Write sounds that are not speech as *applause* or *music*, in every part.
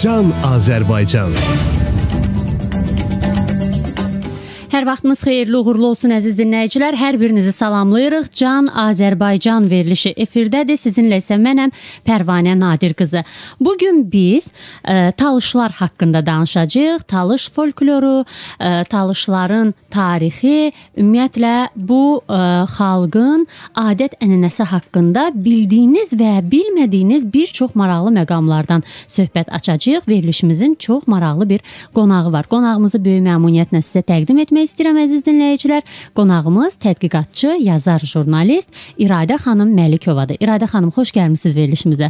Can Azerbaycan. Hər vaxtınız xeyirli uğurlu olsun əziz dinləyicilər. Hər birinizi salamlayırıq. Can Azərbaycan verilişi efirdədir. Sizinlə isə mənəm Pərvanə Nadir qızı. Bu gün biz ə, e, talışlar haqqında danışacağıq. Talış folkloru, ə, e, talışların tarixi, ümumiyyətlə bu ə, e, xalqın adət-ənənəsi haqqında bildiyiniz və bilmədiyiniz bir çox maraqlı məqamlardan söhbət açacağıq. Verilişimizin çox maraqlı bir qonağı var. Qonağımızı böyük məmnuniyyətlə sizə təqdim etmək bilmək istəyirəm əziz dinləyicilər. Qonağımız tədqiqatçı, yazar, jurnalist İradə xanım Məlikova'dır. İradə xanım, xoş gəlmisiniz verilişimizə.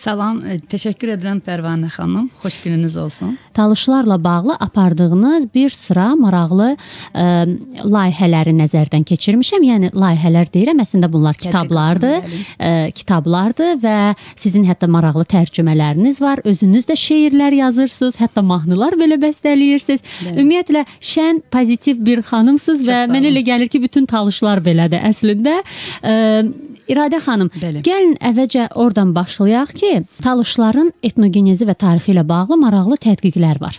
Salam, e, təşəkkür edirəm Pərvanə xanım. Xoş gününüz olsun. Talışlarla bağlı apardığınız bir sıra maraqlı ə, e, layihələri nəzərdən keçirmişəm. Yəni layihələr deyirəm, əslində bunlar kitablardır, ə, e, kitablardır və sizin hətta maraqlı tərcümələriniz var. Özünüz də şeirlər yazırsınız, hətta mahnılar belə bəstələyirsiniz. Ümumiyyətlə şən, pozitiv aktiv bir xanımsınız və mən elə gəlir ki, bütün talışlar belədir əslində. Ə, İradə xanım, Bəli. gəlin əvvəlcə oradan başlayaq ki, talışların etnogenezi və tarixi ilə bağlı maraqlı tədqiqlər var.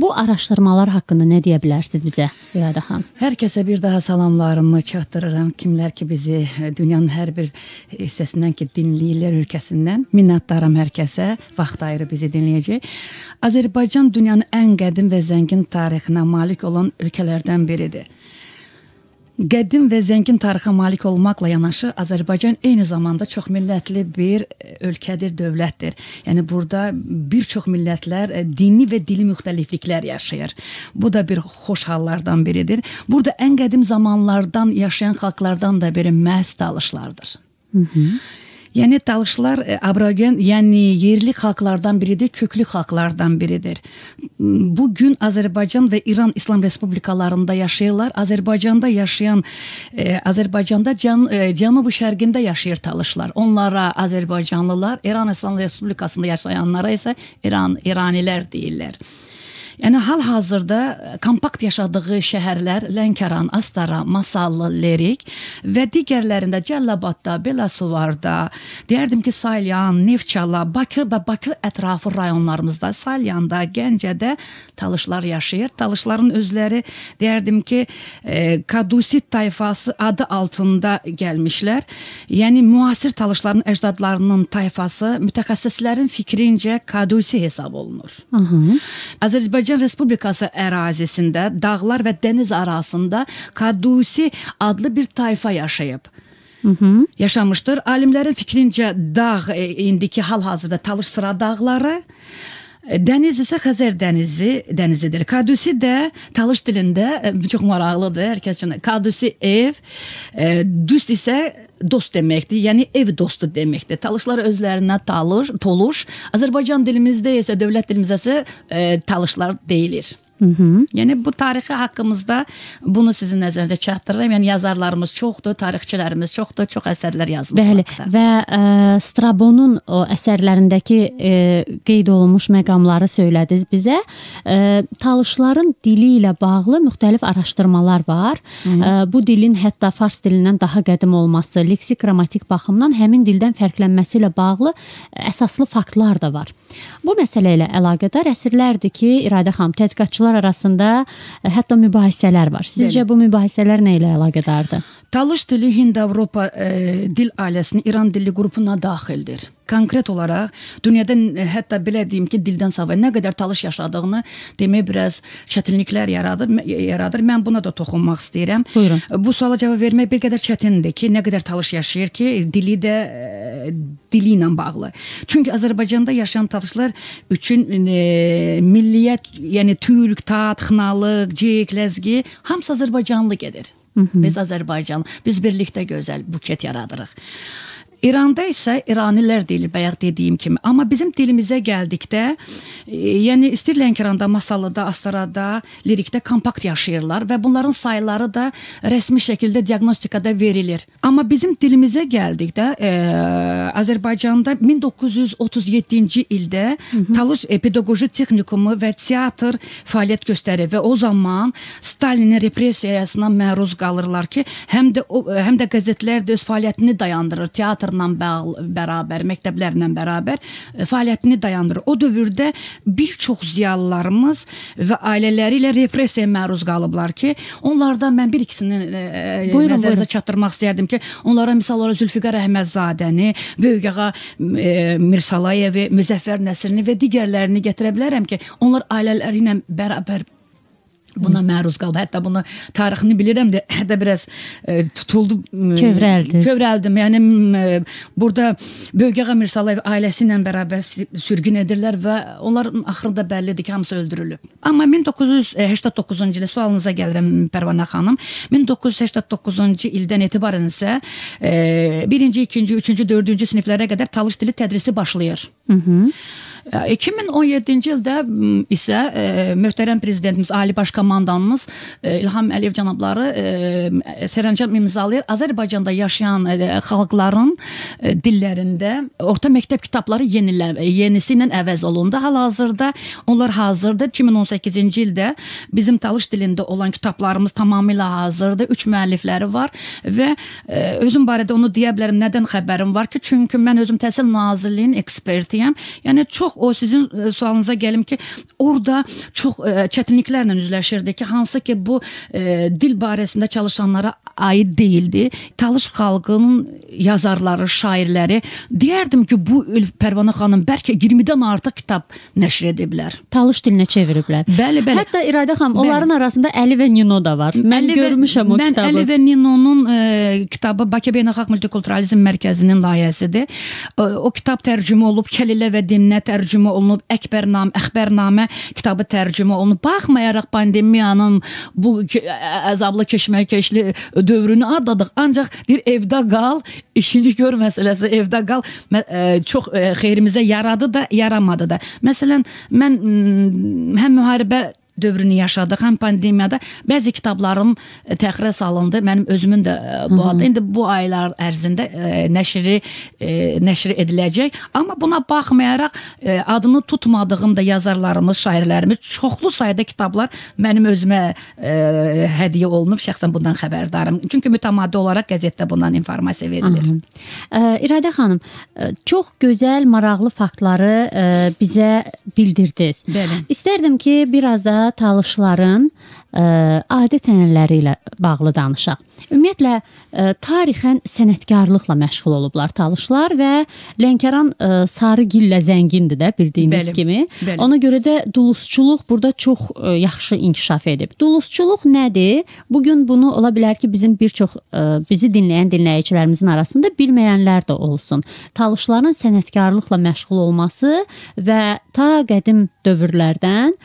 Bu araşdırmalar haqqında nə deyə bilərsiniz bizə, İradə xanım? Hər kəsə bir daha salamlarımı çatdırıram. Kimlər ki bizi e, dünyanın hər bir hissəsindən ki dinləyirlər ölkəsindən, minnətdaram hər kəsə. Vaxt ayırıb bizi dinləyəcək. Azərbaycan dünyanın ən qədim və zəngin tarixinə malik olan ölkələrdən səbəblərindən biridir. Qədim və zəngin tarixə malik olmaqla yanaşı Azərbaycan eyni zamanda çoxmillətli bir e, ölkədir, dövlətdir. Yəni burada bir çox millətlər e, dini və dili müxtəlifliklər yaşayır. Bu da bir xoş hallardan biridir. Burada ən qədim zamanlardan yaşayan xalqlardan da biri məhz talışlardır. Hı -hı. Yani talışlar e, abragen yani yerli halklardan biridir, köklü halklardan biridir. Bugün Azerbaycan ve İran İslam Respublikalarında yaşayırlar. Azerbaycan'da yaşayan, e, Azerbaycan'da can, e, Canubu Şerginde yaşayır talışlar. Onlara Azerbaycanlılar, İran İslam Respublikasında yaşayanlara ise İran İraniler değiller. Yəni hal-hazırda e, kompakt yaşadığı şəhərlər Lənkəran, Astara, Masallı, Lerik və digərlərində Cəlilabadda, Belasovarda, deyərdim ki, Salyan, Neftçala, Bakı və Bakı ətrafı rayonlarımızda, Salyanda, Gəncədə talışlar yaşayır. Talışların özləri deyərdim ki, e, Kadusit tayfası adı altında gəlmişlər. Yəni müasir talışların əcdadlarının tayfası mütəxəssislərin fikrincə Kadusi hesab olunur. Hı -hı. Azərbaycan Azərbaycan Respublikası ərazisində dağlar və dəniz arasında Kadusi adlı bir tayfa yaşayıb. Hı mhm. -hı. yaşamışdır. Alimlərin fikrincə dağ e, indiki hal-hazırda Talış Sıra dağları Dəniz isə Xəzər dənizi dənizidir. Kadüsi də talış dilində e, çox maraqlıdır hər kəs üçün. Kadüsi ev, e, düst isə dost deməkdir. Yəni ev dostu deməkdir. Talışlar özlərinə talır, toluş. Azərbaycan dilimizdə isə dövlət dilimizdə isə e, talışlar deyilir. Hı-hı. Yəni bu tarixi haqqımızda bunu sizin nəzərinizə çatdırıram. Yəni yazarlarımız çoxdur, tarixçilərimiz çoxdur, çox əsərlər yazılıb. Bəli. Haqqda. Və ə, e, Strabonun o əsərlərindəki ə, e, qeyd olunmuş məqamları söylədiniz bizə. Ə, e, talışların dili ilə bağlı müxtəlif araşdırmalar var. Hı -hı. Ə, bu dilin hətta fars dilindən daha qədim olması, leksik qrammatik baxımdan həmin dildən fərqlənməsi ilə bağlı əsaslı faktlar da var. Bu məsələ ilə əlaqədar əsrlərdir ki, İradə xanım tədqiqatçılar məzunlar arasında e, hətta mübahisələr var. Sizcə Bəli. bu mübahisələr nə ilə əlaqədardır? Talış dili Hind-Avropa e, dil ailəsinin İran dilli qrupuna daxildir konkret olaraq dünyada e, hətta belə deyim ki, dildən savay nə qədər talış yaşadığını demək biraz çətinliklər yaradır, yaradır. Mən buna da toxunmaq istəyirəm. Buyurun. E, bu suala cavab vermək bir qədər çətindir ki, nə qədər talış yaşayır ki, dili də e, dili ilə bağlı. Çünki Azərbaycanda yaşayan talışlar üçün e, milliyyət, yəni türk, tat, xınalıq, cik, ləzgi hamısı Azərbaycanlı gedir. Hı -hı. Biz Azərbaycan, biz birlikdə gözəl buket yaradırıq. İranda isə İranilər deyilir, bayaq dediyim kimi. Amma bizim dilimizə gəldikdə, e, yəni istir Lənkəranda, Masallıda, Astarada, Lirikdə kompakt yaşayırlar və bunların sayları da rəsmi şəkildə diaqnostikada verilir. Amma bizim dilimizə gəldikdə, e, Azərbaycanda 1937-ci ildə Hı -hı. Talış Pedaqoji Texnikumu və teatr fəaliyyət göstərir və o zaman Stalinin repressiyasına məruz qalırlar ki, həm də o, həm də qəzetlər də öz fəaliyyətini dayandırır, teatr uşaqlarla bağlı, bərabər, məktəblərlə bərabər e, fəaliyyətini dayandırır. O dövrdə bir çox ziyalılarımız və ailələri ilə repressiyaya məruz qalıblar ki, onlardan mən bir ikisini e, e, buyurun, nəzərinizə buyurun. çatdırmaq istərdim ki, onlara misal olaraq Zülfiqar Əhmədzadəni, Böyükağa Mirsalayevi, Müzəffər Nəsirini və digərlərini gətirə bilərəm ki, onlar ailələri ilə bərabər buna məruz qaldı. Hətta bunu tarixini bilirəm də hətta biraz e, tutuldu kövrəldi. Kövrəldim. Yəni e, burada Böyük Ağa Mirsalayev ailəsi ilə bərabər sürgün edirlər və onların axırında bəllidir ki, hamısı öldürülüb. Amma 1989-cu ildə sualınıza gəlirəm Pərvanə xanım. 1989-cu ildən etibarən isə 1-ci, 2-ci, 3-cü, 4-cü siniflərə qədər talış dili tədrisi başlayır. Hı -hı. 2017-ci ildə isə möhtərəm prezidentimiz, ali baş komandanımız İlham Əliyev cənabları sərəncam imzalayır. Azərbaycanda yaşayan xalqların dillərində orta məktəb kitabları yenilə yenisi ilə əvəz olundu. Hal-hazırda onlar hazırdır. 2018-ci ildə bizim talış dilində olan kitablarımız tamamilə hazırdır. 3 müəllifləri var və özüm barədə onu deyə bilərəm. Nədən xəbərim var ki, çünki mən özüm Təhsil Nazirliyinin ekspertiyəm. Yəni çox yox. O sizin e, sualınıza gəlim ki, orada çox ə, e, çətinliklərlə üzləşirdi ki, hansı ki bu ə, e, dil barəsində çalışanlara aid deyildi. Talış xalqının yazarları, şairləri deyərdim ki, bu Ülf Pərvanə xanım bəlkə 20-dən artıq kitab nəşr ediblər. Talış dilinə çeviriblər. Bəli, bəli. Hətta İradə xanım, bəli. onların arasında Əli və Nino da var. Mən Əli görmüşəm və, o mən kitabı. Mən Əli və Ninonun ə, kitabı Bakı Beynəlxalq Multikulturalizm Mərkəzinin layihəsidir. O, o kitab tərcümə olub Kəlilə və Dimnə tərcümə tərcümə olunub, Əkbərnamə, Əxbərnamə kitabı tərcümə olunub. Baxmayaraq pandemiyanın bu əzablı keşməkeşli dövrünü adladıq. Ancaq bir evdə qal, işini gör məsələsi evdə qal ə, çox ə, xeyrimizə yaradı da, yaramadı da. Məsələn, mən həm müharibə dövrünü yaşadıq, həm pandemiyada bəzi kitablarım e, təxirə salındı. Mənim özümün də e, bu adı indi bu aylar ərzində ə, e, nəşri ə, nəşr ediləcək. Amma buna baxmayaraq ə, adını tutmadığım da yazarlarımız, şairlərimiz çoxlu sayda kitablar mənim özümə ə, hədiyyə olunub. Şəxsən bundan xəbərdaram. Çünki mütəmadi olaraq qəzetdə bundan informasiya verilir. Hı -hı. Ə, İradə xanım, ə, çox gözəl, maraqlı faktları ə, bizə bildirdiniz. Bəli. İstərdim ki, biraz da da talışların ə, adi tənələri ilə bağlı danışaq. Ümumiyyətlə tarixən sənətkarlıqla məşğul olublar talışlar və Lənkəran Sarıgillə zəngindir də bildiyiniz bəli, kimi. Bəli. Ona görə də dulusçuluq burada çox yaxşı inkişaf edib. Dulusçuluq nədir? Bu gün bunu ola bilər ki, bizim bir çox bizi dinləyən dinləyicilərimizin arasında bilməyənlər də olsun. Talışların sənətkarlıqla məşğul olması və ta qədim dövrlərdən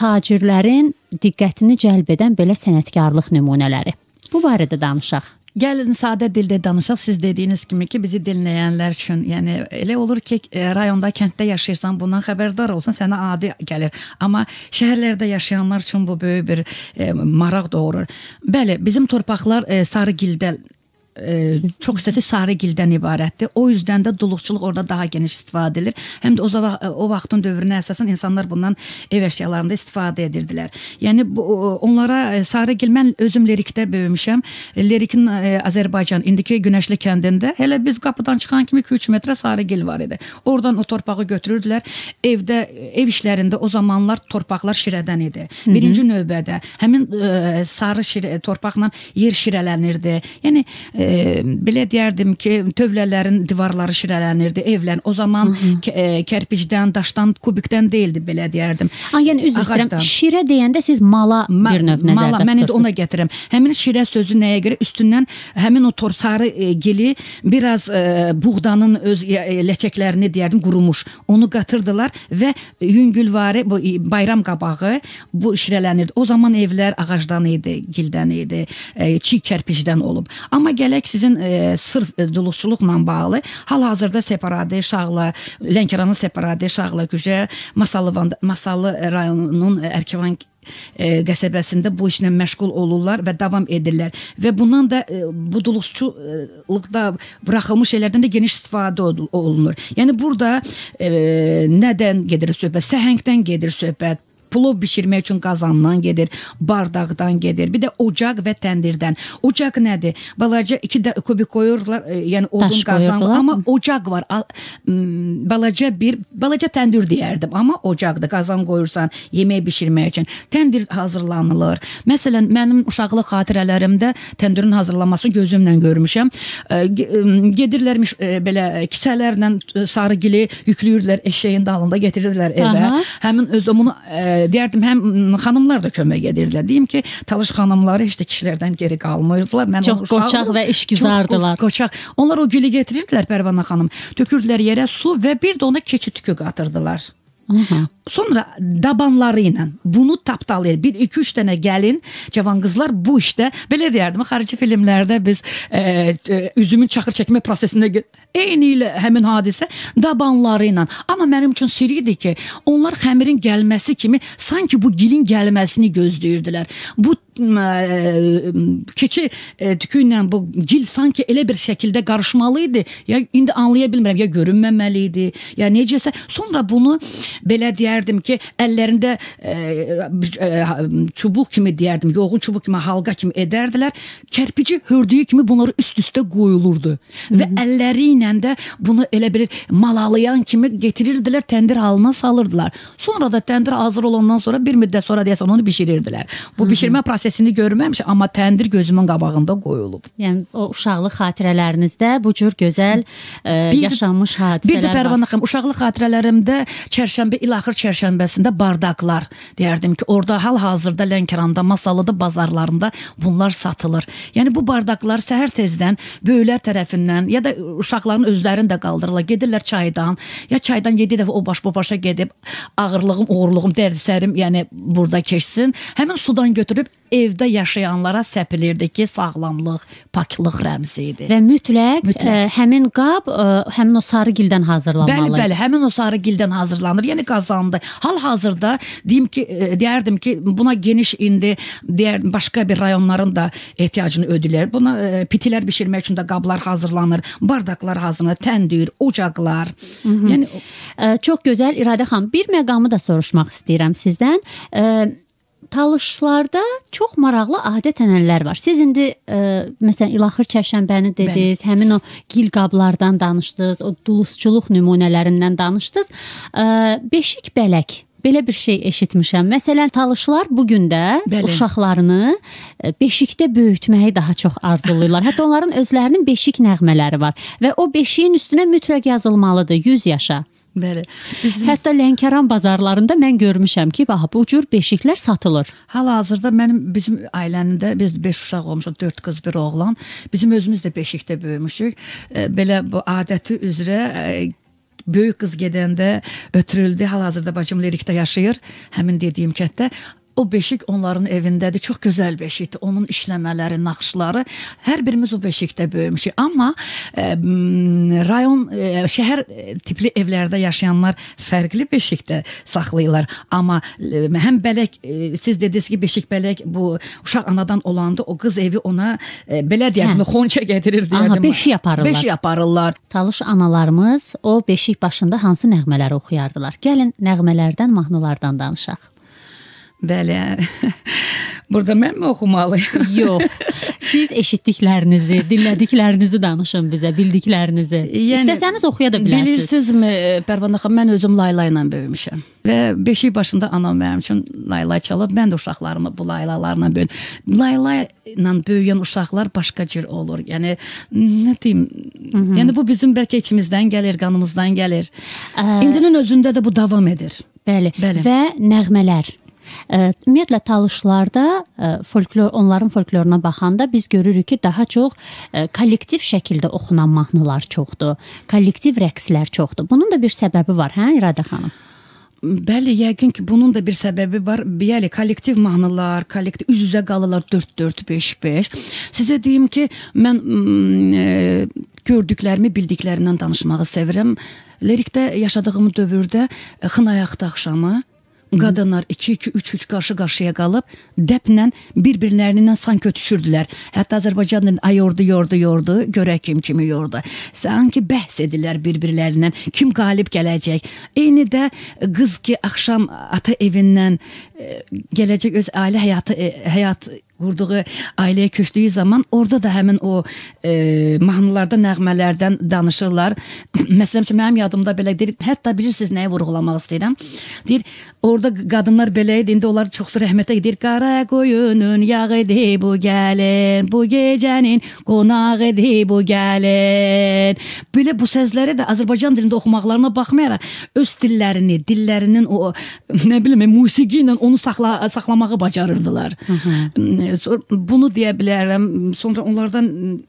tacirlərin diqqətini cəlb edən belə sənətkarlıq nümunələri. Bu barədə danışaq. Gəlin sadə dildə danışaq. Siz dediyiniz kimi ki, bizi dinləyənlər üçün, yəni elə olur ki, e, rayonda, kənddə yaşayırsan, bundan xəbərdar olsan, sənə adi gəlir. Amma şəhərlərdə yaşayanlar üçün bu böyük bir e, maraq doğurur. Bəli, bizim torpaqlar e, Sarıgildə E, çox hissəsi Sarıgildən ibarətdir. O üzdən də duluqçuluq orada daha geniş istifadə edilir. Həm də o zaman o vaxtın dövrünə əsasən insanlar bundan ev əşyalarında istifadə edirdilər. Yəni bu, onlara e, Sarıgil mən özüm lirikdə böyümüşəm. Lirikin e, Azərbaycan indiki Günəşli kəndində hələ biz qapıdan çıxan kimi 2-3 metrə Sarıgil var idi. Oradan o torpağı götürürdülər. Evdə ev işlərində o zamanlar torpaqlar şirədən idi. Hı -hı. Birinci növbədə həmin ə, sarı şirə, torpaqla yer şirələnirdi. Yəni ə, e, belə deyərdim ki, tövlələrin divarları şirələnirdi, evlər o zaman e, kərpicdən, daşdan, kubikdən deyildi belə deyərdim. A, yəni üzr istəyirəm. Şirə deyəndə siz mala Ma bir növ nəzərdə mala, mən indi ona gətirəm. Həmin şirə sözü nəyə görə üstündən həmin o torsarı e, gili biraz e, buğdanın öz e, ləkəklərini deyərdim qurumuş. Onu qatırdılar və yüngülvari bu bayram qabağı bu şirələnirdi. O zaman evlər ağacdan idi, gildən idi, e, çiy kərpicdən olub. Amma gəl Gələk sizin e, sırf e, duluqçuluqla bağlı hal-hazırda Separadi Şağla, Lənkəranın Separadi Şağla Gücə, Masallı Masallı rayonunun Ərkivan e, qəsəbəsində bu işlə məşğul olurlar və davam edirlər və bundan da e, bu duluqçuluqda buraxılmış şeylərdən də geniş istifadə olunur. Yəni burada e, nədən gedir söhbət? Səhəngdən gedir söhbət, Plov bişirmək üçün qazandan gedir, bardaqdan gedir. Bir də ocaq və təndirdən. Ocaq nədir? Balaca 2 də kubik qoyurlar, e, yəni odun qazan, amma ocaq var. A, balaca bir balaca təndir deyərdim, amma ocaqda qazan qoyursan yemək bişirmək üçün. Təndir hazırlanılır. Məsələn, mənim uşaqlıq xatirələrimdə təndirin hazırlanmasını gözümlə görmüşəm. E, gedirlərmiş e, belə kisələrlə sarıgili yükləyirdilər eşəyin dalında getirirlər evə. Aha. Həmin öz onu e, deyərdim həm xanımlar da kömək edirdilər. Deyim ki, Talış xanımları heç də kişilərdən geri qalmırdılar. Mən çox uşaq, qoçaq və işgüzardılar. Çox qoçaq. Onlar o gülü getirirdilər Pərvanə xanım. Tökürdülər yerə su və bir də ona keçi tükü qatırdılar. Aha. Sonra dabanları ilə bunu tapdalayır. 1-2-3 dənə gəlin, cavan qızlar bu işdə belə deyərdim, xarici filmlərdə biz e, e, üzümün çaxır çəkmə prosesində eyni ilə həmin hadisə dabanları ilə. Amma mənim üçün sirr idi ki, onlar xəmirin gəlməsi kimi sanki bu gilin gəlməsini gözləyirdilər. Bu E, e, keçi e, tükü ilə bu gil sanki elə bir şəkildə qarışmalı idi. Ya indi anlaya bilmirəm, ya görünməməli idi, ya necəsə. Sonra bunu belə deyərdim ki, əllərində çubuq kimi deyərdim, yoğun çubuq kimi, halqa kimi edərdilər. Kərpici hördüyü kimi bunları üst-üstə qoyulurdu və əlləri ilə də bunu elə bir malalayan kimi getirirdilər, təndir halına salırdılar. Sonra da təndir hazır olandan sonra bir müddət sonra deyəsən onu bişirirdilər. Bu bişirmə prosesi səsini görməmişəm, amma təndir gözümün qabağında qoyulub. Yəni o uşaqlıq xatirələrinizdə bu cür gözəl ə, e, bir, yaşanmış hadisələr. Bir də Pərvanə xanım, uşaqlıq xatirələrimdə çərşənbə il axır çərşənbəsində bardaqlar deyərdim ki, orada hal-hazırda Lənkəranda, Masallıda bazarlarında bunlar satılır. Yəni bu bardaqlar səhər tezdən böyüklər tərəfindən ya da uşaqların özlərinin də qaldırırlar. Gedirlər çaydan, ya çaydan 7 dəfə o baş bu başa gedib ağırlığım, oğurluğum, dərd sərim, yəni burada keçsin. Həmin sudan götürüb evdə yaşayanlara səpilirdi ki, sağlamlıq, paklıq rəmzi idi. Və mütləq, mütləq. Ə, e, həmin qab ə, e, həmin o sarıgildən hazırlanmalı. Bəli, bəli, həmin o sarıgildən hazırlanır. Yəni qazandı. Hal-hazırda deyim ki, e, deyərdim ki, buna geniş indi deyər başqa bir rayonların da ehtiyacını ödülər. Buna ə, pitilər bişirmək üçün də qablar hazırlanır, bardaqlar hazırlanır, təndir, ocaqlar. Hı mhm. -hı. Yəni ə, çox gözəl İradə xanım, bir məqamı da soruşmaq istəyirəm sizdən. Ə, talışlarda çox maraqlı adət-ənənələr var. Siz indi ə, e, məsələn ilaxır çərşənbəni dediniz, Bəli. həmin o gil qablardan danışdınız, o dulusçuluq nümunələrindən danışdınız. Ə, e, beşik bələk Belə bir şey eşitmişəm. Məsələn, talışlar bu gün də uşaqlarını e, beşikdə böyütməyi daha çox arzulayırlar. Hətta onların özlərinin beşik nəğmələri var və o beşiyin üstünə mütləq yazılmalıdır 100 yaşa. Bəli. Bizim... Hətta Lənkəran bazarlarında mən görmüşəm ki, bax bu cür beşiklər satılır. Hal-hazırda mənim bizim ailəmdə biz 5 uşaq olmuşuq, 4 qız, 1 oğlan. Bizim özümüz də beşikdə böyümüşük. E, belə bu adəti üzrə e, böyük qız gedəndə ötürüldü. Hal-hazırda bacım Lerikdə yaşayır, həmin dediyim kətdə. O beşik onların evindədir. Çox gözəl beşikdir. Onun işləmələri, naxışları. Hər birimiz o beşikdə böyümüşük. Amma ə, e, rayon ə, e, şəhər e, tipli evlərdə yaşayanlar fərqli beşikdə saxlayırlar. Amma ə, həm bələk ə, siz dediniz ki, beşik bələk bu uşaq anadan olanda o qız evi ona ə, belə deyərdim, hə. xonça gətirir deyərdim. Aha, beşik aparırlar. Beşik aparırlar. Talış analarımız o beşik başında hansı nəğmələri oxuyardılar? Gəlin nəğmələrdən, mahnılardan danışaq. Bəli. *laughs* Burada mənmi oxumalıyam? *laughs* Yox. Siz eşitdiklərinizi, dinlədiklərinizi danışın bizə, bildiklərinizi. Yəni, İstəsəniz oxuya da bilərsiniz. Bilirsinizmi, Pərvanə xanım, mən özüm layla ilə böyümüşəm. Və beşik başında anam mənim üçün layla çalıb, mən də uşaqlarımı bu laylalarla böyüdüm. Layla ilə böyüyən uşaqlar başqa cür olur. Yəni nə deyim? Hı -hı. Yəni bu bizim bəlkə içimizdən gəlir, qanımızdan gəlir. Ə... İndinin özündə də bu davam edir. Bəli. Bəli. Və nəğmələr. Ümumiyyətlə talışlarda folklor onların folkloruna baxanda biz görürük ki, daha çox kollektiv şəkildə oxunan mahnılar çoxdur. Kollektiv rəqslər çoxdur. Bunun da bir səbəbi var, hə İradə xanım? Bəli, yəqin ki, bunun da bir səbəbi var. Bəli, yəni, kollektiv mahnılar, kollektiv üz-üzə qalırlar 4-4-5-5. Sizə deyim ki, mən mm, e, gördüklərimi, bildiklərimdən danışmağı sevirəm. Lirikdə yaşadığım dövrdə e, Xınayaq axşamı Qadınlar 2-2 3-3 qarşı-qarşıya qalıb dəblə bir-birlərindən sanki ötüşürdülər. Hətta Azərbaycan dilində ayordu, yordu, yordu, görək kim kimi yordu. Sanki bəhs edirlər bir-birlərindən kim qalib gələcək. Eyni də qız ki axşam ata evindən e, gələcək öz ailə həyatı e, həyat qurduğu ailəyə köçdüyü zaman orada da həmin o e, mahnılarda, nəğmələrdən danışırlar. *clears throat* Məsələn, ki, mənim yadımda belə deyir, hətta bilirsiniz nəyi vurğulamaq istəyirəm. Deyir, orada qadınlar belə idi, indi onlar çoxsu rəhmətə gedir. Qara qoyunun yağı idi bu gəlin, bu gecənin qonağı idi bu gəlin. Belə bu səsləri də Azərbaycan dilində oxumaqlarına baxmayaraq öz dillərini, dillərinin o *laughs* nə bilim, musiqi ilə onu saxla saxlamağı bacarırdılar. Hı -hı. bunu diyebilirim. Sonra onlardan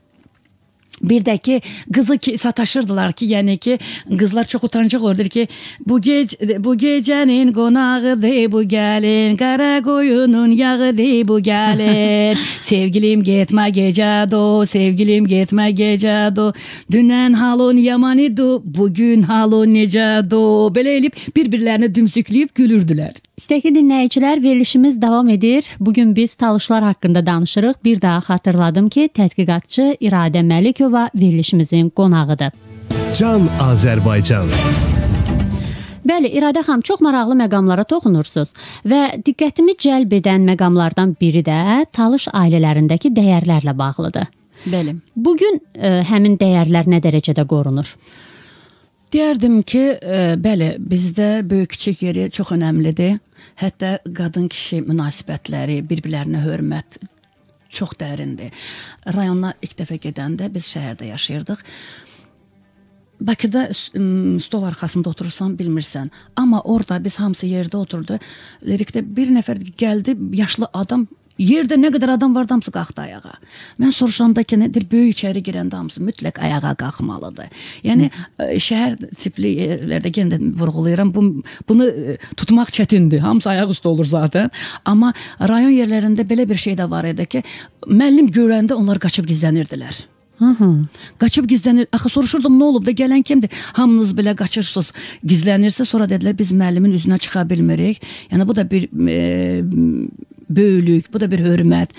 Bir də ki, qızı ki sataşırdılar ki, yəni ki, qızlar çox utancaq olurdu ki, bu gec bu gecənin qonağıdır bu gəlin, qara qoyunun yağıdır bu gəlin. *laughs* sevgilim getmə gecə do, sevgilim getmə gecə do. Dünən halın yamanı do, bu gün halın necə do. Belə elib bir-birlərini dümsükləyib gülürdülər. İstəkli dinləyicilər, verilişimiz davam edir. Bu gün biz talışlar haqqında danışırıq. Bir daha xatırladım ki, tədqiqatçı İradə Məlikova Məmmədova verilişimizin qonağıdır. Can Azərbaycan. Bəli, İradə xanım, çox maraqlı məqamlara toxunursunuz və diqqətimi cəlb edən məqamlardan biri də Talış ailələrindəki dəyərlərlə bağlıdır. Bəli. Bu gün e, həmin dəyərlər nə dərəcədə qorunur? Deyərdim ki, ə, e, bəli, bizdə böyük-kiçik yeri çox əhəmilidir. Hətta qadın-kişi münasibətləri, bir-birlərinə hörmət, çox dərindir. Rayona ilk dəfə gedəndə biz şəhərdə yaşayırdıq. Bakıda stol arxasında oturursan bilmirsən. Amma orada biz hamısı yerdə oturdu. Lirikdə bir nəfər gəldi, yaşlı adam Yerdə nə qədər adam var, hamısı qalxdı ayağa. Mən soruşanda ki, nədir? Böyük içəri girəndə hamısı mütləq ayağa qalxmalıdır. Yəni Hı. E, şəhər tipli yerlərdə yenə də vurğulayıram, bu bunu e, tutmaq çətindir. Hamısı ayaq üstə olur zaten. Amma rayon yerlərində belə bir şey də var idi ki, müəllim görəndə onlar qaçıb gizlənirdilər. Hı-hı. Qaçıb gizlənir. Axı soruşurdum nə olub da gələn kimdir? Hamınız belə qaçırsınız, gizlənirsə sonra dedilər biz müəllimin üzünə çıxa bilmirik. Yəni bu da bir e, böyüklük, bu da bir hörmət.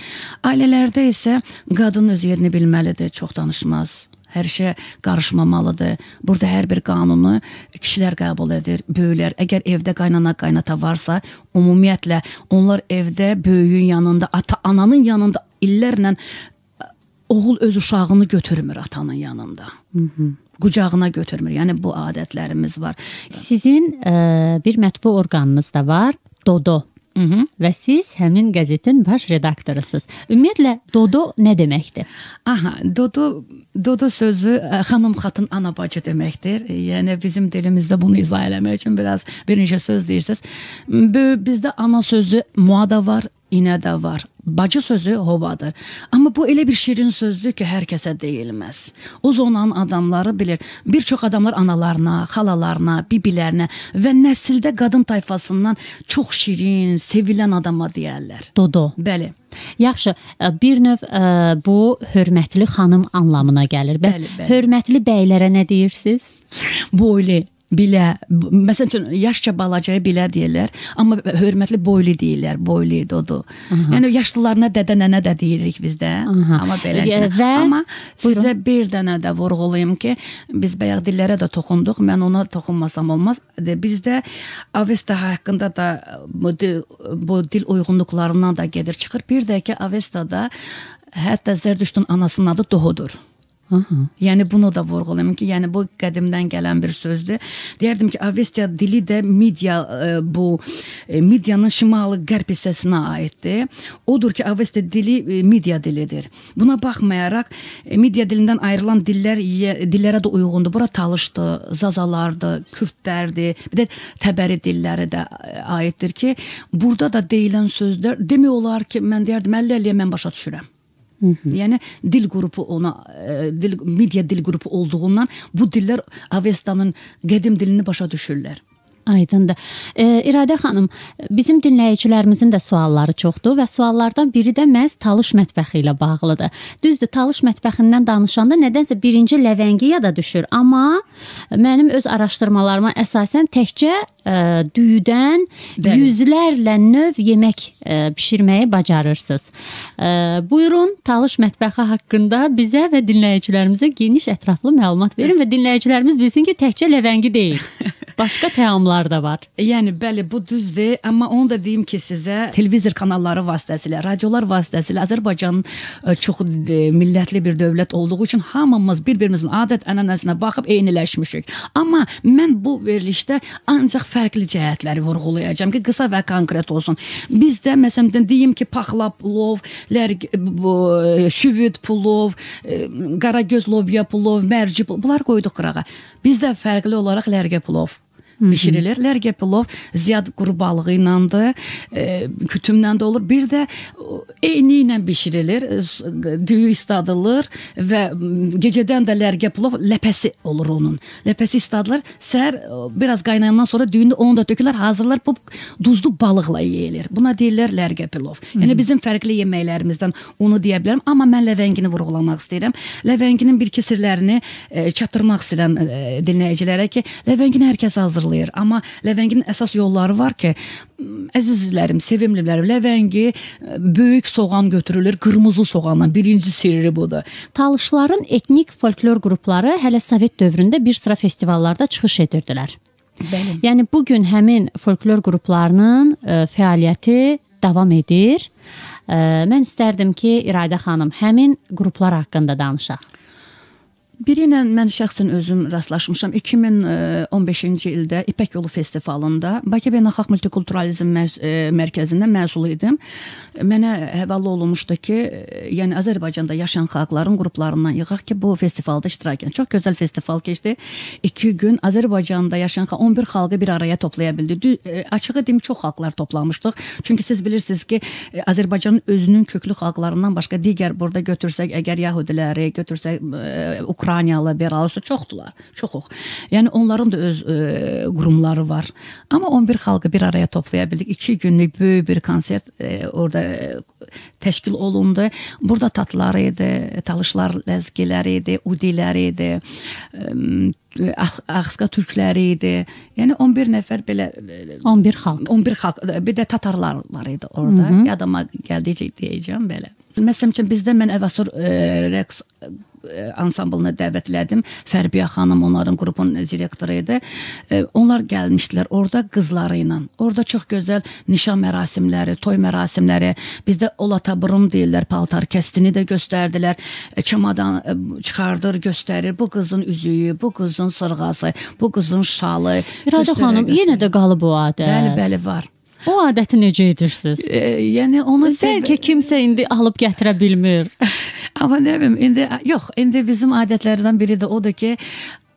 Ailələrdə isə qadın öz yerini bilməlidir, çox danışmaz hər işə qarışmamalıdır. Burada hər bir qanunu kişilər qəbul edir, böyüklər. Əgər evdə qaynana, qaynata varsa, ümumiyyətlə onlar evdə böyüyün yanında, ata-ananın yanında illərlə e, oğul öz uşağını götürmür atanın yanında. Hı -hı qucağına götürmür. Yəni bu adətlərimiz var. Sizin ə, e, bir mətbu orqanınız da var, Dodo. Hı -hı. Və siz həmin qəzetin baş redaktorısınız. Ümumiyyətlə dodo nə deməkdir? Aha, dodo dodo sözü ə, e, xanım xatın ana bacı deməkdir. Yəni bizim dilimizdə bunu izah eləmək üçün biraz bir neçə söz deyirsiniz. Bizdə ana sözü muada var, inə də var, Bacı sözü hovadır. Amma bu elə bir şirin sözdür ki, hər kəsə deyilməz. O zonanın adamları bilir. Bir çox adamlar analarına, xalalarına, bibilərinə və nəsildə qadın tayfasından çox şirin, sevilən adama deyərlər. Dodo. Bəli. Yaxşı, e, bir növ ə, e, bu hörmətli xanım anlamına gəlir. Bəs bəli, bəli. hörmətli bəylərə nə deyirsiz? Boylu bilə, məsəl üçün yaşca balacaya bilə deyirlər, amma hörmətli boylu deyirlər, boylu idi odur. Aha. Yəni yaşlılarına dədə nənə də deyirik bizdə, Aha. amma beləcə. Və... Amma sizə buyurun. bir dənə də vurğulayım ki, biz bayaq dillərə də toxunduq. Mən ona toxunmasam olmaz. Bizdə Avesta haqqında da bu dil, bu dil uyğunluqlarından da gedir çıxır. Bir də ki, Avestada hətta Zərdüştün anasının adı Doğudur. Aha. Yəni bunu da vurğulayım ki, yəni bu qədimdən gələn bir sözdür. Deyərdim ki, Avestiya dili də Midiya e, bu e, Midiyanın şimalı qərb hissəsinə aiddir. Odur ki, Avestiya dili e, Midiya dilidir. Buna baxmayaraq Midiya dilindən ayrılan dillər dillərə də uyğundur. Bura talışdı, zazalardı, kürdlərdi, bir də təbəri dilləri də aiddir ki, burada da deyilən sözlər demək olar ki, mən deyərdim 50-50-yə mən başa düşürəm. Yəni dil qrupu ona e, dil media dil qrupu olduğundan bu dillər Avestanın qədim dilini başa düşürlər. Aydındır. E, İradə xanım, bizim dinləyicilərimizin də sualları çoxdur və suallardan biri də məhz talış mətbəxi ilə bağlıdır. Düzdür, talış mətbəxindən danışanda nədənsə birinci ləvəngi yada düşür, amma mənim öz araşdırmalarıma əsasən təkcə e, düyüdən Bəli. yüzlərlə növ yemək e, bişirməyi bacarırsınız. E, buyurun, talış mətbəxi haqqında bizə və dinləyicilərimizə geniş ətraflı məlumat verin və dinləyicilərimiz bilsin ki, təkcə ləvəngi deyil. *laughs* Başqa təamlar da var. E, yəni bəli, bu düzdür, amma onu da deyim ki, sizə televizor kanalları vasitəsilə, radiolar vasitəsilə Azərbaycanın e, çox e, millətli bir dövlət olduğu üçün hamımız bir-birimizin adət-ənənəsinə baxıb eyniləşmişik. Amma mən bu verilişdə ancaq fərqli cəhətləri vurğulayacağam ki, qısa və konkret olsun. Bizdə məsələn deyim ki, paxla plov, lərg bu şüvüd plov, qaragöz lobya plov, mərci plov, bunlar qoyduq qırağa. Bizdə fərqli olaraq lərgə plov bişirilir. Lərgə pilov ziyad quru balığı iləndir, e, kütümdən də olur. Bir də eyni ilə bişirilir, e, düyü istadılır və gecədən də lərgə pilov ləpəsi olur onun. Ləpəsi istadılır. Səhər biraz qaynayandan sonra düyünü onu da tökürlər, hazırlar bu duzlu balıqla yeyilir. Buna deyirlər lərgə pilov. Yəni bizim fərqli yeməklərimizdən onu deyə bilərəm, amma mən ləvəngini vurğulamaq istəyirəm. Ləvənginin bir kisirlərini e, çatdırmaq istəyirəm dinləyicilərə ki, ləvəngini hər kəs hazırlayır bağlayır. Amma Ləvəngin əsas yolları var ki, əzizlərim, sevimlilərim, Ləvəngi e, böyük soğan götürülür, qırmızı soğanla. Birinci sirri budur. Talışların etnik folklor qrupları hələ Sovet dövründə bir sıra festivallarda çıxış edirdilər. Bəli. Yəni bu gün həmin folklor qruplarının ə, e, fəaliyyəti davam edir. Ə, e, mən istərdim ki, İradə xanım həmin qruplar haqqında danışaq. Biri ilə mən şəxsən özüm rastlaşmışam. 2015-ci e, ildə İpək yolu festivalında Bakı Beynəlxalq Multikulturalizm e, mərkəzində məzun idim. Mənə həvalə olunmuşdu ki, e, yəni Azərbaycanda yaşayan xalqların qruplarından yığaq ki, bu festivalda iştirak edin. Çox gözəl festival keçdi. 2 gün Azərbaycanda yaşayan 11 xalqı bir araya toplaya bildi. Açığı deyim, çox xalqlar toplamışdıq. Çünki siz bilirsiniz ki, Azərbaycanın özünün köklü xalqlarından başqa digər burada götürsək, əgər Yahudiləri götürsək, Ukrayna Ukraynalılar Belarusda çoxdular, çoxuq. Yəni onların da öz ə, e, qurumları var. Amma 11 xalqı bir araya toplaya bildik. 2 günlük böyük bir konsert ə, e, orada ə, e, təşkil olundu. Burada tatlılar idi, talışlar ləzgiləri idi, udilər idi. Ə, Ağska türkləri idi. Yəni 11 nəfər belə 11 xalq. 11 xalq. Bir də tatarlar var idi orada. Mhm. Yadıma gəldikcə deyəcəm belə. Məsələn, bizdə mən Əvasur rəqs E, ansamblına dəvət elədim. Fərbiyə xanım onların qrupun direktoru idi. E, onlar gəlmişdilər orada qızları ilə. Orada çox gözəl nişan mərasimləri, toy mərasimləri, bizdə olatabrım deyirlər, paltar kəstini də göstərdilər. E, çamadan çıxardır, göstərir. Bu qızın üzüyü, bu qızın sırğası, bu qızın şalı. İradə xanım göstərir. yenə də qalıb o adət. Bəli, bəli var. O adəti necə edirsiniz? E, yəni onu bəlkə kimsə indi alıb gətirə bilmir. *laughs* Amma nə bilim, indi yox, indi bizim adətlərdən biri də odur ki,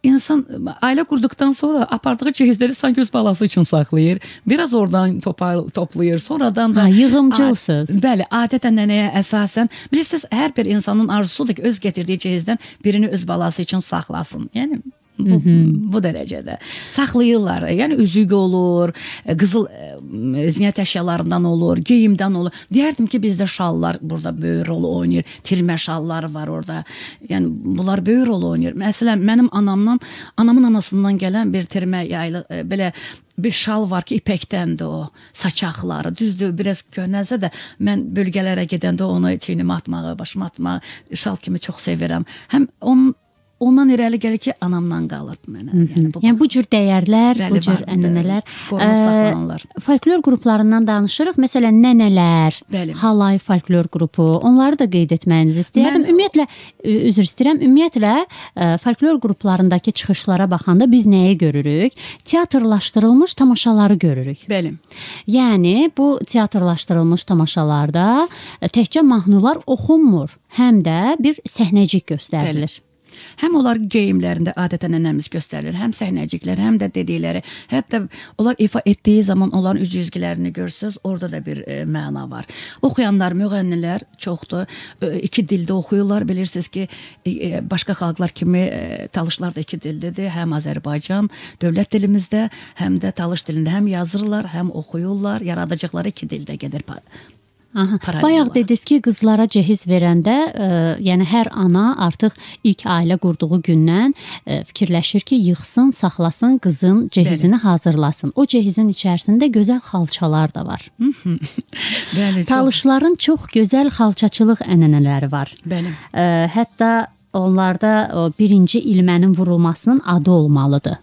insan ailə qurduqdan sonra apardığı cihazları sanki öz balası üçün saxlayır. Biraz oradan topal, toplayır. Sonradan da ha, yığımcılsınız. Bəli, adətən nənəyə əsasən bilirsiniz, hər bir insanın arzusudur ki, öz gətirdiyi cihazdan birini öz balası üçün saxlasın. Yəni Bu, Hı-hı. bu dərəcədə saxlayırlar. Yəni üzük olur, e, qızıl e, zinət əşyalarından olur, geyimdən olur. Deyərdim ki, bizdə şallar burada böyük rol oynayır. Tirmə şalları var orada. Yəni bunlar böyük rol oynayır. Məsələn, mənim anamdan, anamın anasından gələn bir tirmə yaylı e, belə bir şal var ki, ipəkdəndir o, saçaqları. Düzdür, biraz köhnəlsə də mən bölgələrə gedəndə onu çiynimə atmağı, başıma atmağı şal kimi çox sevirəm. Həm onun ondan irəli gəlir ki, anamdan qalıb mənə. Hı -hı. Yəni bu, yəni, bu cür dəyərlər, bu cür ənənələr qorunub e, saxlanılır. Folklor qruplarından danışırıq. Məsələn, nənələr, Bəli. halay folklor qrupu. Onları da qeyd etməyinizi istəyirdim. Mən... Ümumiyyətlə üzr istəyirəm. Ümumiyyətlə e, folklor qruplarındakı çıxışlara baxanda biz nəyi görürük? Teatrlaşdırılmış tamaşaları görürük. Bəli. Yəni bu teatrlaşdırılmış tamaşalarda e, təkcə mahnılar oxunmur, həm də bir səhnəcik göstərilir. Bəli. Həm onlar geyimlərində adətən nənəmiz göstərilir, həm səhnəciklər, həm də dedikləri. Hətta onlar ifa etdiyi zaman onların üz-üzgülərini görsəz, orada da bir e, məna var. Oxuyanlar, müğənnilər çoxdur. E, iki dildə oxuyurlar. Bilirsiniz ki, e, e başqa xalqlar kimi e, talışlar da iki dillidir. Həm Azərbaycan dövlət dilimizdə, həm də talış dilində həm yazırlar, həm oxuyurlar. Yaradacaqları iki dildə gedir Aha. Paralel Bayaq olaraq. dediniz ki, qızlara cehiz verəndə, ə, e, yəni hər ana artıq ilk ailə qurduğu gündən ə, e, fikirləşir ki, yığsın, saxlasın, qızın cehizini Bəli. hazırlasın. O cehizin içərisində gözəl xalçalar da var. Mhm. *laughs* Bəli. Talışların çox... çox gözəl xalçaçılıq ənənələri var. Bəli. Ə, e, hətta onlarda o birinci ilmənin vurulmasının adı olmalıdır.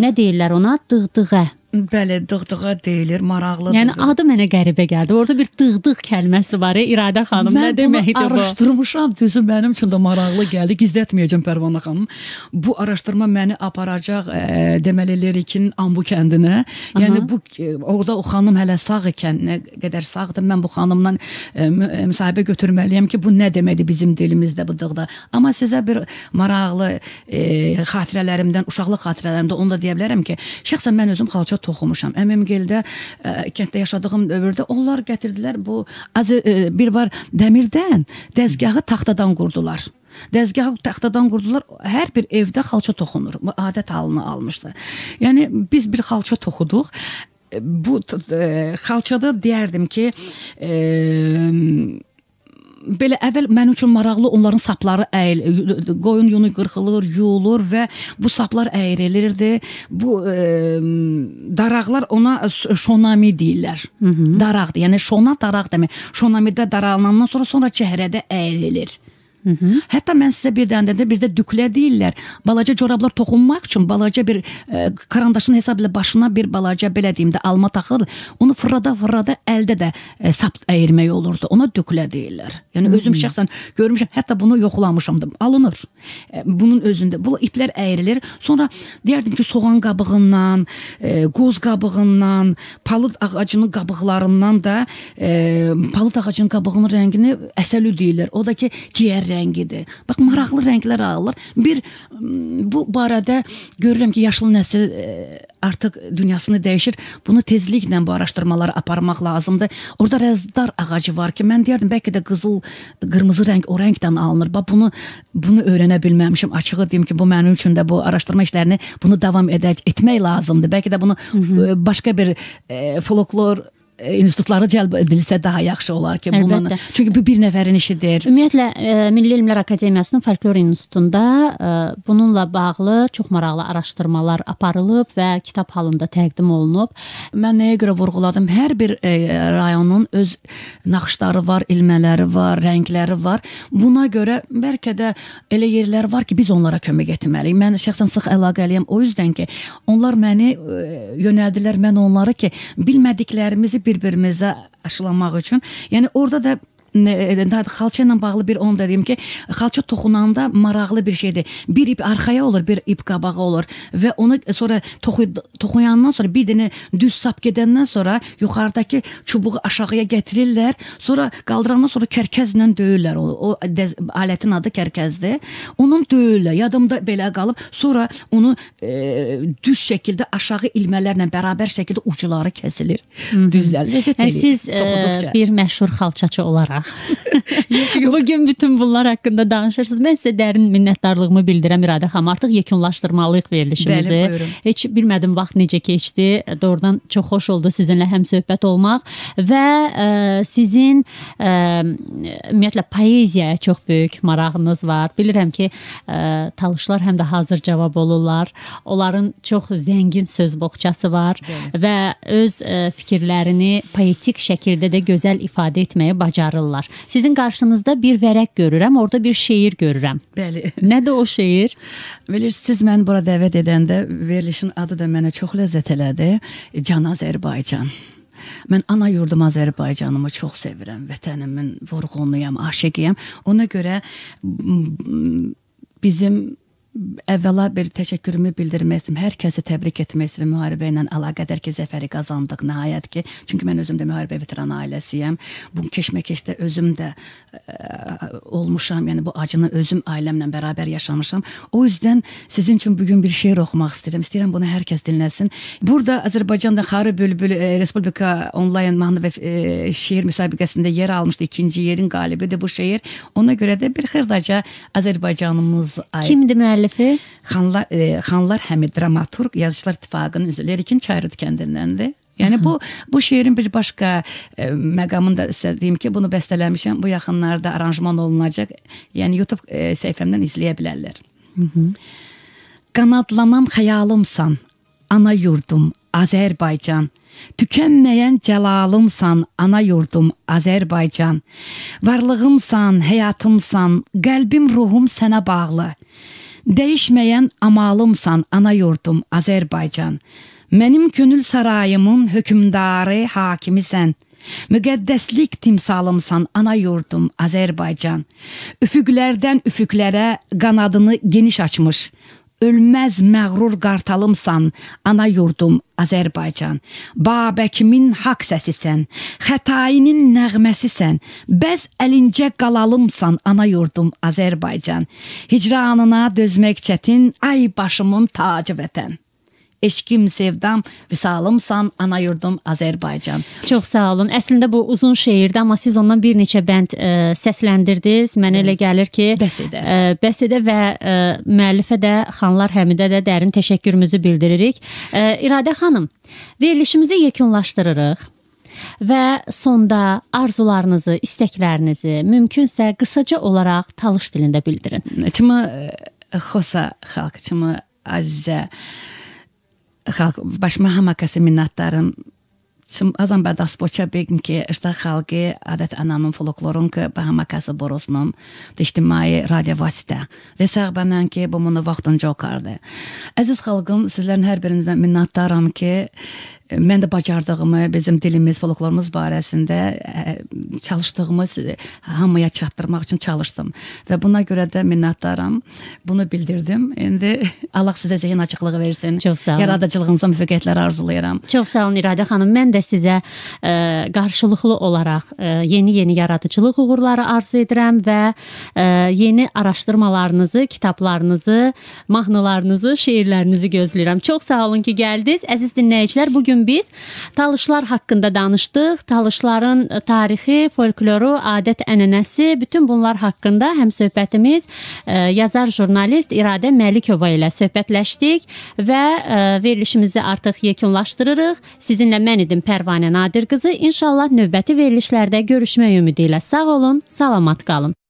Nə deyirlər ona? Dığdığa Bəli, dığdığa deyilir, maraqlıdır. Yəni adı mənə qəribə gəldi. Orda bir dığdıq kəlməsi var. İradə xanım mən nə deməkdir bu? Mən araşdırmışam, düzü mənim üçün də maraqlı gəldi. Gizlətməyəcəm Pərvanə xanım. Bu araşdırma məni aparacaq e, deməli Lerikin Ambu kəndinə. Yəni Aha. bu e, orada o xanım hələ sağ ikən, nə qədər sağdır, mən bu xanımdan e, e müsahibə götürməliyəm ki, bu nə deməkdir bizim dilimizdə bu dığda. Amma sizə bir maraqlı e, xatirələrimdən, uşaqlıq xatirələrimdə onu da deyə bilərəm ki, şəxsən mən özüm xalça toxumuşam. Əmimgildə ə, e, kənddə yaşadığım dövrdə onlar gətirdilər bu az e, bir var dəmirdən dəzgahı taxtadan qurdular. Dəzgahı taxtadan qurdular. Hər bir evdə xalça toxunur. Bu adət halını almışdı. Yəni biz bir xalça toxuduq e, bu e, xalçada deyərdim ki, e, belə əvvəl mən üçün maraqlı onların sapları əyil qoyun yunu qırxılır, yuyulur və bu saplar əyrilirdi. Bu e, daraqlar ona şonami deyirlər. Hı -hı. Daraqdır. Yəni şona daraq demək. Şonamidə daralanandan sonra sonra çəhrədə əyrilir. Hı -hı. Hətta mən sizə bir dənə də bizdə düklə deyirlər. Balaca corablar toxunmaq üçün balaca bir ə, e, karandaşın hesabı ilə başına bir balaca belə deyim də alma taxır. Onu fırrada-fırrada əldə də ə, e, sap əyirmək olurdu. Ona düklə deyirlər. Yəni Hı -hı. özüm şəxsən görmüşəm, hətta bunu yoxlamışamdım. Alınır. Ə, e, bunun özündə bu iplər əyrilir. Sonra deyərdim ki, soğan qabığından, ə, qoz qabığından, palıd ağacının qabıqlarından da ə, palıd ağacının qabığının rəngini əsəlü deyirlər. O da ki, ciyər rəngidir. Bax maraqlı rənglər alırlar. Bir bu barədə görürəm ki, yaşlı nəsil artıq dünyasını dəyişir. Bunu tezliklə bu araşdırmaları aparmaq lazımdır. Orda rəzdar ağacı var ki, mən deyərdim bəlkə də qızıl, qırmızı rəng o rəngdən alınır. Bax bunu bunu öyrənə bilməmişəm. Açığı deyim ki, bu mənim üçün də bu araşdırma işlərini bunu davam edəcək etmək lazımdır. Bəlkə də bunu Hı -hı. başqa bir e, folklor E, institutlara cəlb edilsə daha yaxşı olar ki, Əlbəttə. bununla. Çünki bu bir nəfərin işidir. Ümumiyyətlə e, Milli Elmlər Akademiyasının Folklor İnstitutunda e, bununla bağlı çox maraqlı araşdırmalar aparılıb və kitab halında təqdim olunub. Mən nəyə görə vurğuladım? Hər bir rayonun öz naxışları var, ilmələri var, rəngləri var. Buna görə bəlkə də elə yerlər var ki, biz onlara kömək etməliyik. Mən şəxsən sıx əlaqəliyəm o yüzdən ki, onlar məni yönəldilər, mən onları ki, bilmədiklərimizi bir bir-birimizə aşılamaq üçün. Yəni orada da E, xalça ilə bağlı bir onu da deyim ki, xalça toxunanda maraqlı bir şeydir. Bir ip arxaya olur, bir ip qabağa olur və onu e, sonra toxu toxuyandan sonra bir dənə düz sap gedəndən sonra yuxarıdakı çubuğu aşağıya gətirirlər. Sonra qaldırandan sonra kərkəzlə döyürlər onu. O dəz, alətin adı kərkəzdir. Onun döyürlər. Yadımda belə qalıb. Sonra onu e, düz şəkildə aşağı ilmələrlə bərabər şəkildə ucları kəsilir. Düzləlir. E, yəni siz e, bir məşhur xalçaçı olaraq danışırıq. Bugün bütün bunlar haqqında danışırsınız. Mən sizə dərin minnətdarlığımı bildirəm İradə xanım. Artıq yekunlaşdırmalıyıq verilişimizi. Bəli, buyurun. Heç bilmədim vaxt necə keçdi. Doğrudan çox xoş oldu sizinlə həm söhbət olmaq və ə, e, sizin ə, e, ümumiyyətlə poeziyaya çox böyük marağınız var. Bilirəm ki, ə, e, talışlar həm də hazır cavab olurlar. Onların çox zəngin söz boğçası var Bəli. və öz ə, fikirlərini poetik şəkildə də gözəl ifadə etməyi bacarırlar suallar. Sizin qarşınızda bir vərəq görürəm, orada bir şeir görürəm. Bəli. *laughs* Nədir o şeir? Bilirsiniz, siz məni bura dəvət edəndə verilişin adı da mənə çox ləzzət elədi. Can Azərbaycan. Mən ana yurdum Azərbaycanımı çox sevirəm, vətənimin vurğunuyam, aşiqiyəm. Ona görə bizim əvvəla bir təşəkkürümü bildirmək istəyirəm. Hər kəsi təbrik etmək istəyirəm müharibə ilə əlaqədar ki, zəfəri qazandıq nəhayət ki. Çünki mən özüm də müharibə veteran ailəsiyəm. Bu keşməkeşdə özüm də ə, e, olmuşam. Yəni bu acını özüm ailəmlə bərabər yaşamışam. O üzdən sizin üçün bu gün bir şeir oxumaq istəyirəm. İstəyirəm bunu hər kəs dinləsin. Burada Azərbaycanda Xarı Bülbül e, Respublika onlayn mahnı və e, şeir müsabiqəsində yer almışdı. İkinci yerin qalibi də bu şeir. Ona görə də bir xırdaca Azərbaycanımız aid. Kimdir müəllif? müəllifi? Xanlar e, Xanlar Həmid dramaturq Yazıçılar İttifaqının üzvləri Lərikin Çayrıd kəndindəndir. Yəni Hı -hı. bu bu şeirin bir başqa e, məqamını da istədiyim ki, bunu bəstələmişəm. Bu yaxınlarda aranjman olunacaq. Yəni YouTube e, səhifəmdən izləyə bilərlər. Hı mhm. -hı. Qanadlanan xəyalımsan, ana yurdum Azərbaycan. Tükənməyən cəlalımsan, ana yurdum Azərbaycan. Varlığımsan, həyatımsan, qəlbim, ruhum sənə bağlı. Değişmeyen amalımsan ana yurdum Azerbaycan. Mənim könül sarayımın hükümdarı hakimisən. Müqəddəslik timsalımsan ana yurdum Azerbaycan. Üfüqlərdən üfüqlərə qanadını geniş açmış. ölməz məğrur qartalımsan, ana yurdum Azərbaycan. Babəkimin haqq səsisən, xətainin nəğməsisən. Bəz əlincə qalalımsan, ana yurdum Azərbaycan. Hicranına dözmək çətin, ay başımın tacı vətən eşkim, sevdam, visalımsan, ana yurdum Azərbaycan. Çox sağ olun. Əslində bu uzun şeirdi, amma siz ondan bir neçə bənd ə, e, səsləndirdiniz. Mənə Hı. elə gəlir ki, bəs edər. Ə, e, bəs edər və ə, e, müəllifə də, Xanlar Həmidə də dərin təşəkkürümüzü bildiririk. Ə, İradə xanım, verilişimizi yekunlaşdırırıq və sonda arzularınızı, istəklərinizi mümkünsə qısaca olaraq talış dilində bildirin. Çımı xosa xalq, çımı azizə bash mahama kasi minnattarım azam бадас поча бегим ки шта халги адат ананым фолклорун ки ба ҳама каса бороснам иҷтимаи радио васита ве сағбанан ки бо муну вақтунҷо карда азиз халқим сизларни ҳар бириниздан миннатдарам ки mən də bacardığımı, bizim dilimiz, folklorumuz barəsində çalışdığımız hamıya çatdırmaq üçün çalışdım və buna görə də minnətdaram. Bunu bildirdim. İndi *laughs* Allah sizə zehin açıqlığı versin. Çox sağ olun. Yaradıcılığınıza müvəffəqiyyətlər arzulayıram. Çox sağ olun İradə xanım. Mən də sizə ə, qarşılıqlı olaraq yeni-yeni yaradıcılıq uğurları arzu edirəm və ə, yeni araşdırmalarınızı, kitablarınızı, mahnılarınızı, şeirlərinizi gözləyirəm. Çox sağ olun ki, gəldiniz. Əziz dinləyicilər, bu gün gün biz talışlar haqqında danışdıq. Talışların e, tarixi, folkloru, adət-ənənəsi, bütün bunlar haqqında həm söhbətimiz e, yazar jurnalist İradə Məlikova ilə söhbətləşdik və e, verilişimizi artıq yekunlaşdırırıq. Sizinlə mən idim Pərvanə Nadir qızı. İnşallah növbəti verilişlərdə görüşmək ümidi ilə sağ olun, salamat qalın.